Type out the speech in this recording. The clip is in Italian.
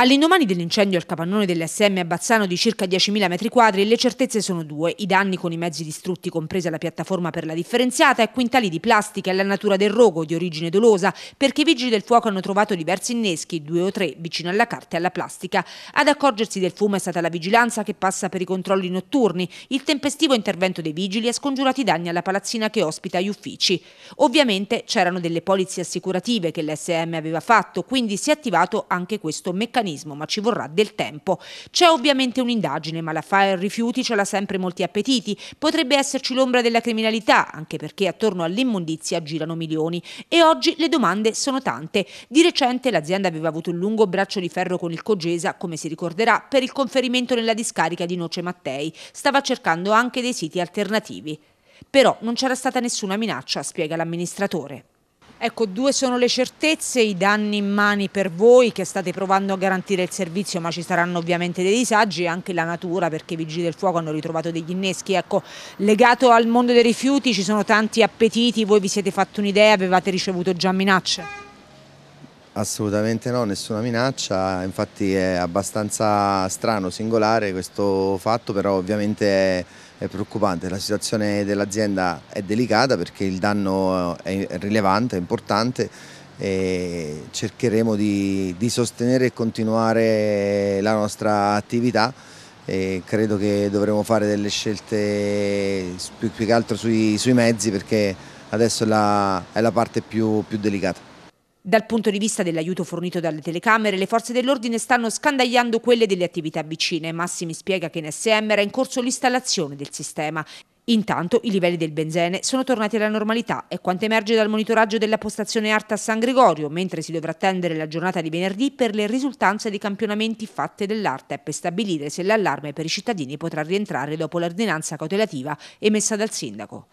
All'indomani dell'incendio al capannone dell'SM a Bazzano di circa 10.000 metri quadri, le certezze sono due. I danni con i mezzi distrutti, compresa la piattaforma per la differenziata, e quintali di plastica e la natura del rogo, di origine dolosa, perché i vigili del fuoco hanno trovato diversi inneschi, due o tre, vicino alla carta e alla plastica. Ad accorgersi del fumo è stata la vigilanza che passa per i controlli notturni. Il tempestivo intervento dei vigili ha scongiurato i danni alla palazzina che ospita gli uffici. Ovviamente c'erano delle polizze assicurative che l'SM aveva fatto, quindi si è attivato anche questo meccanismo meccanismo, ma ci vorrà del tempo. C'è ovviamente un'indagine, ma l'affare rifiuti ce l'ha sempre molti appetiti. Potrebbe esserci l'ombra della criminalità, anche perché attorno all'immondizia girano milioni. E oggi le domande sono tante. Di recente l'azienda aveva avuto un lungo braccio di ferro con il Cogesa, come si ricorderà, per il conferimento nella discarica di Noce Mattei. Stava cercando anche dei siti alternativi. Però non c'era stata nessuna minaccia, spiega l'amministratore. Ecco, due sono le certezze, i danni in mani per voi che state provando a garantire il servizio, ma ci saranno ovviamente dei disagi, anche la natura perché i vigili del fuoco hanno ritrovato degli inneschi. Ecco, legato al mondo dei rifiuti ci sono tanti appetiti, voi vi siete fatti un'idea, avevate ricevuto già minacce? Assolutamente no, nessuna minaccia, infatti è abbastanza strano, singolare questo fatto, però ovviamente è è preoccupante, la situazione dell'azienda è delicata perché il danno eh, è rilevante, è importante e cercheremo di, di sostenere e continuare la nostra attività e credo che dovremo fare delle scelte più, più che altro sui, sui, mezzi perché adesso è la, è la parte più, più delicata. Dal punto di vista dell'aiuto fornito dalle telecamere, le forze dell'ordine stanno scandagliando quelle delle attività vicine. Massimi spiega che in SM era in corso l'installazione del sistema. Intanto i livelli del benzene sono tornati alla normalità e quanto emerge dal monitoraggio della postazione Arta a San Gregorio, mentre si dovrà attendere la giornata di venerdì per le risultanze dei campionamenti fatte dell'Arta e per stabilire se l'allarme per i cittadini potrà rientrare dopo l'ordinanza cautelativa emessa dal sindaco.